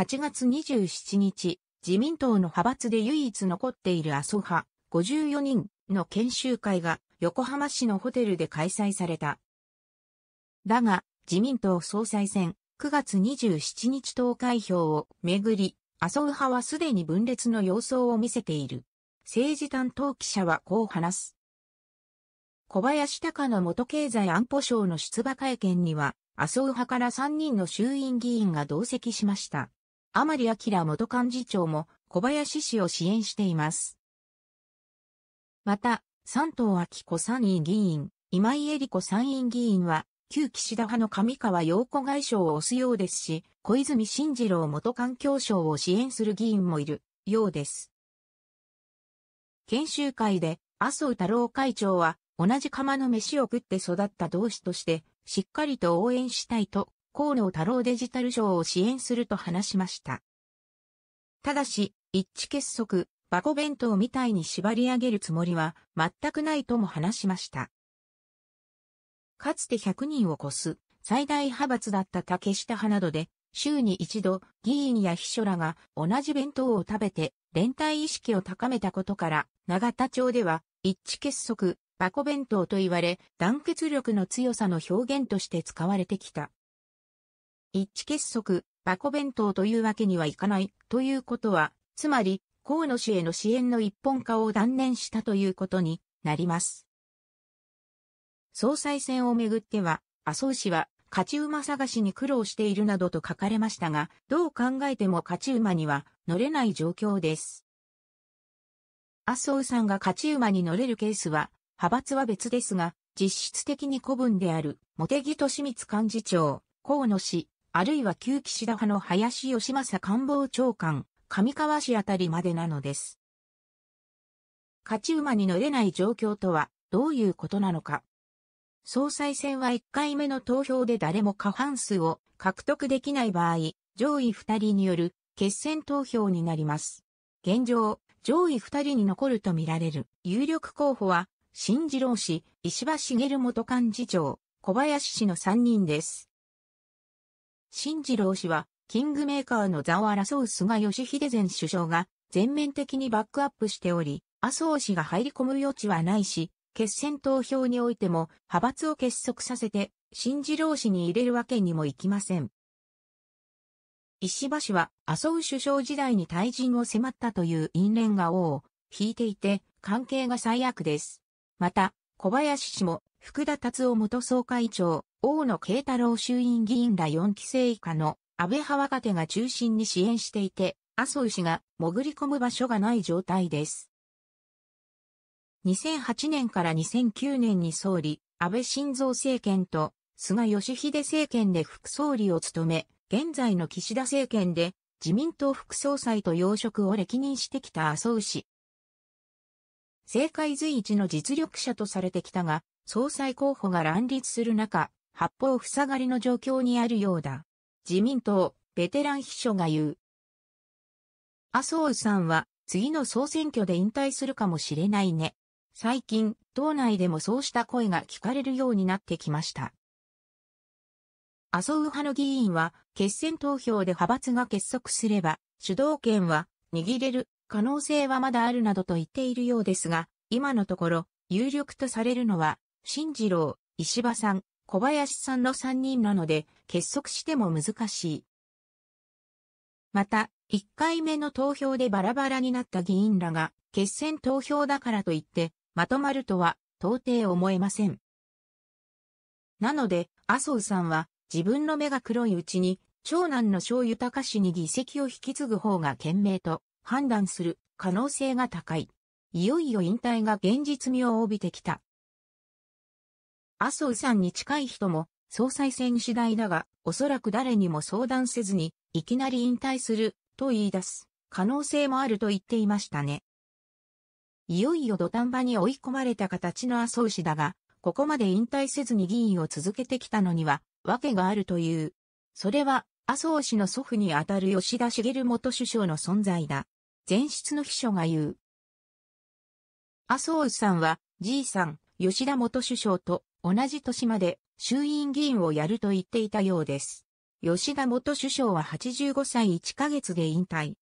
8月27日、自民党の派閥で唯一残っている麻生派54人の研修会が横浜市のホテルで開催された。だが、自民党総裁選9月27日投開票をめぐり、麻生派はすでに分裂の様相を見せている。政治担当記者はこう話す。小林隆の元経済安保省の出馬会見には、麻生派から3人の衆院議員が同席しました。甘利明元幹事長も小林氏を支援しています。また、三藤明子参院議員、今井恵理子参院議員は、旧岸田派の上川陽子外相を推すようですし、小泉進次郎元環境省を支援する議員もいるようです。研修会で、麻生太郎会長は、同じ釜の飯を食って育った同志として、しっかりと応援したいと河野太郎デジタル賞を支援すると話しました。ただし、一致結束、バコ弁当みたいに縛り上げるつもりは全くないとも話しました。かつて100人を超す最大派閥だった竹下派などで、週に一度議員や秘書らが同じ弁当を食べて連帯意識を高めたことから、永田町では一致結束、バコ弁当と言われ、団結力の強さの表現として使われてきた。一致結束、バコ弁当というわけにはいかないということは、つまり、河野氏への支援の一本化を断念したということになります。総裁選をめぐっては、麻生氏は勝ち馬探しに苦労しているなどと書かれましたが、どう考えても勝ち馬には乗れない状況です。麻生さんが勝ち馬に乗れるケースは、派閥は別ですが、実質的に古文である、茂木敏光幹事長、河野氏、あるいは旧岸田派の林義正官房長官、上川氏あたりまでなのです。勝ち馬に乗れない状況とはどういうことなのか。総裁選は1回目の投票で誰も過半数を獲得できない場合、上位2人による決選投票になります。現状、上位2人に残るとみられる有力候補は、新次郎氏、石破茂元幹事長、小林氏の3人です。新次郎氏は、キングメーカーの座を争う菅義偉前首相が全面的にバックアップしており、麻生氏が入り込む余地はないし、決選投票においても派閥を結束させて、新次郎氏に入れるわけにもいきません。石破氏は麻生首相時代に退陣を迫ったという因縁が王を引いていて、関係が最悪です。また、小林氏も福田達夫元総会長、大野慶太郎衆院議員ら4期生以下の安倍派若手が中心に支援していて、麻生氏が潜り込む場所がない状態です。2008年から2009年に総理、安倍晋三政権と菅義偉政権で副総理を務め、現在の岸田政権で自民党副総裁と要職を歴任してきた麻生氏。政界随一の実力者とされてきたが、総裁候補が乱立する中、八方塞がりの状況にあるようだ。自民党、ベテラン秘書が言う。麻生さんは、次の総選挙で引退するかもしれないね。最近、党内でもそうした声が聞かれるようになってきました。麻生派の議員は、決選投票で派閥が結束すれば、主導権は握れる可能性はまだあるなどと言っているようですが、今のところ、有力とされるのは、新次郎、石破さん、小林さんの3人なので、結束しても難しい。また、1回目の投票でバラバラになった議員らが、決選投票だからといって、まとまるとは、到底思えません。なので、麻生さんは、自分の目が黒いうちに、長男の小豊氏に議席を引き継ぐ方が賢明と判断する可能性が高い。いよいよ引退が現実味を帯びてきた。麻生さんに近い人も、総裁選次第だが、おそらく誰にも相談せずに、いきなり引退する、と言い出す、可能性もあると言っていましたね。いよいよ土壇場に追い込まれた形の麻生氏だが、ここまで引退せずに議員を続けてきたのには、訳があるという。それは、麻生氏の祖父にあたる吉田茂元首相の存在だ。前室の秘書が言う。麻生さんは、じいさん、吉田元首相と同じ年まで衆院議員をやると言っていたようです。吉田元首相は85歳1ヶ月で引退。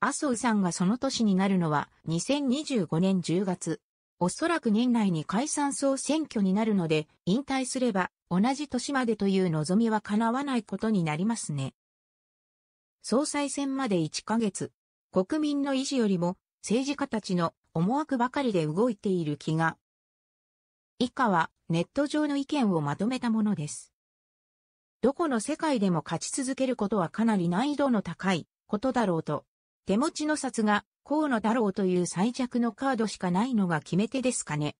麻生さんがその年になるのは2025年10月。おそらく年内に解散総選挙になるので、引退すれば同じ年までという望みは叶わないことになりますね。総裁選まで1ヶ月。国民の意志よりも政治家たちの思惑ばかりで動いている気が以下はネット上の意見をまとめたものです。どこの世界でも勝ち続けることはかなり難易度の高いことだろうと、手持ちの札が河野太郎という最弱のカードしかないのが決め手ですかね。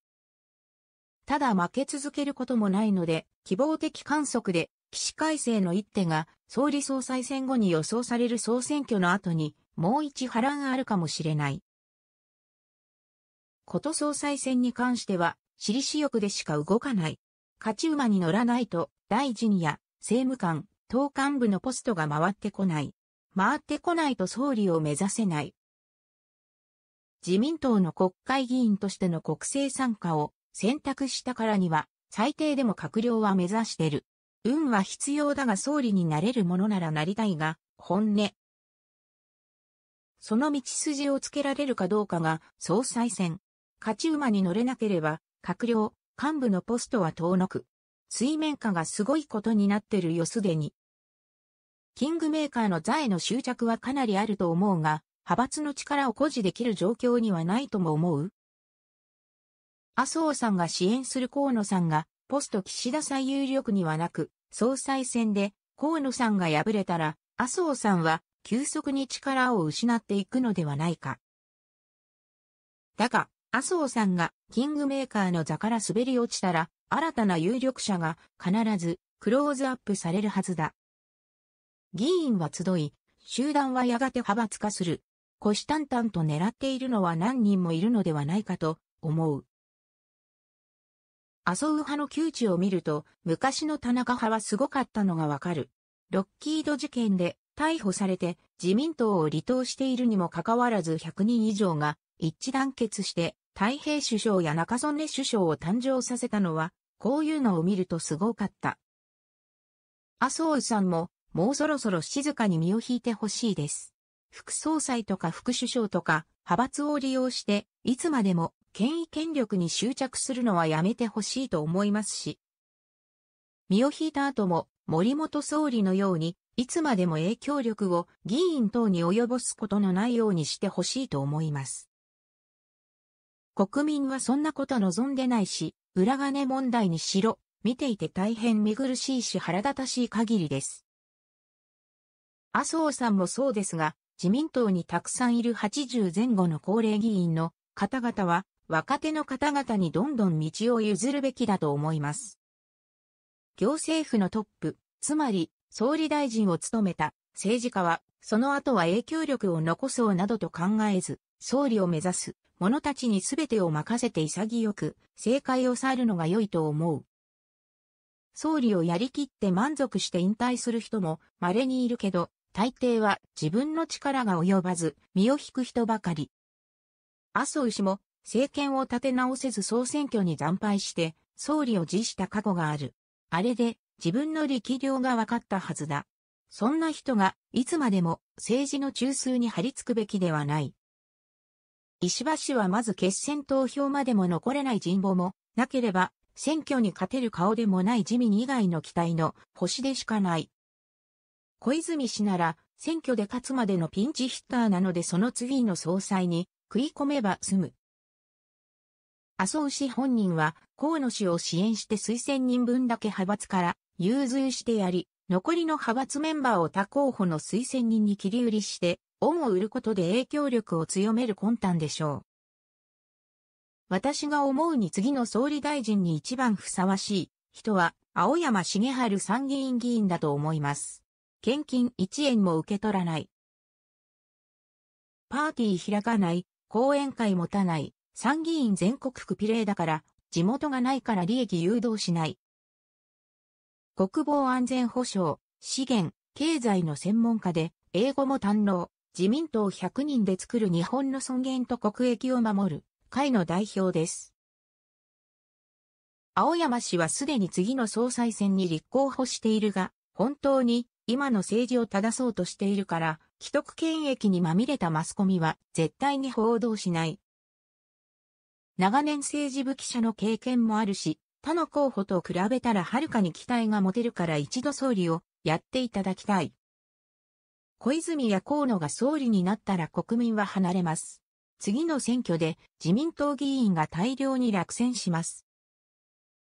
ただ負け続けることもないので、希望的観測で、起死回生の一手が、総理総裁選後に予想される総選挙の後に、もう一波乱あるかもしれない。こと総裁選に関しては、私利私欲でしか動かない。勝ち馬に乗らないと、大臣や政務官、党幹部のポストが回ってこない。回ってこないと総理を目指せない。自民党の国会議員としての国政参加を選択したからには、最低でも閣僚は目指してる。運は必要だが総理になれるものならなりたいが、本音。その道筋をつけられるかどうかが総裁選。勝ち馬に乗れなければ閣僚、幹部のポストは遠のく。水面下がすごいことになってるよすでに。キングメーカーの座への執着はかなりあると思うが、派閥の力を誇示できる状況にはないとも思う麻生さんが支援する河野さんが、ポスト岸田最有力にはなく、総裁選で河野さんが敗れたら、麻生さんは急速に力を失っていくのではないか。だが、麻生さんがキングメーカーの座から滑り落ちたら、新たな有力者が必ずクローズアップされるはずだ。議員は集い、集団はやがて派閥化する。虎視眈々と狙っているのは何人もいるのではないかと思う。麻生派の窮地を見ると、昔の田中派はすごかったのがわかる。ロッキード事件で逮捕されて自民党を離党しているにもかかわらず100人以上が一致団結して太平首相や中曽根首相を誕生させたのは、こういうのを見るとすごかった。麻生さんも、もうそろそろ静かに身を引いてほしいです。副総裁とか副首相とか、派閥を利用して、いつまでも権威権力に執着するのはやめてほしいと思いますし。身を引いた後も、森本総理のように、いつまでも影響力を議員等に及ぼすことのないようにしてほしいと思います。国民はそんなこと望んでないし、裏金問題にしろ、見ていて大変見苦しいし腹立たしい限りです。麻生さんもそうですが、自民党にたくさんいる80前後の高齢議員の方々は、若手の方々にどんどん道を譲るべきだと思います。行政府のトップ、つまり総理大臣を務めた政治家は、その後は影響力を残そうなどと考えず、総理を目指す者たちにすべてを任せて潔く、正解を去るのが良いと思う。総理をやりきって満足して引退する人も稀にいるけど、大抵は自分の力が及ばず、身を引く人ばかり。麻生氏も政権を立て直せず総選挙に惨敗して総理を辞した過去がある。あれで自分の力量が分かったはずだ。そんな人がいつまでも政治の中枢に張り付くべきではない。石破氏はまず決選投票までも残れない人望も、なければ、選挙に勝てる顔でもない自民以外の期待の星でしかない。小泉氏なら、選挙で勝つまでのピンチヒッターなのでその次の総裁に食い込めば済む。麻生氏本人は河野氏を支援して推薦人分だけ派閥から融通してやり、残りの派閥メンバーを他候補の推薦人に切り売りして恩を売ることで影響力を強める魂胆でしょう。私が思うに次の総理大臣に一番ふさわしい人は青山茂春参議院議員だと思います。献金1円も受け取らない。パーティー開かない、講演会持たない、参議院全国区レ例だから、地元がないから利益誘導しない。国防安全保障、資源、経済の専門家で、英語も堪能。自民党100人で作る日本の尊厳と国益を守る会の代表です。青山氏はすでに次の総裁選に立候補しているが、本当に今の政治を正そうとしているから、既得権益にまみれたマスコミは絶対に報道しない。長年政治部記者の経験もあるし、他の候補と比べたらはるかに期待が持てるから一度総理をやっていただきたい。小泉や河野が総理になったら国民は離れます。次の選挙で自民党議員が大量に落選します。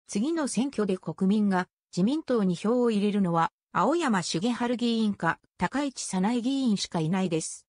次の選挙で国民が自民党に票を入れるのは青山茂春議員か高市早苗議員しかいないです。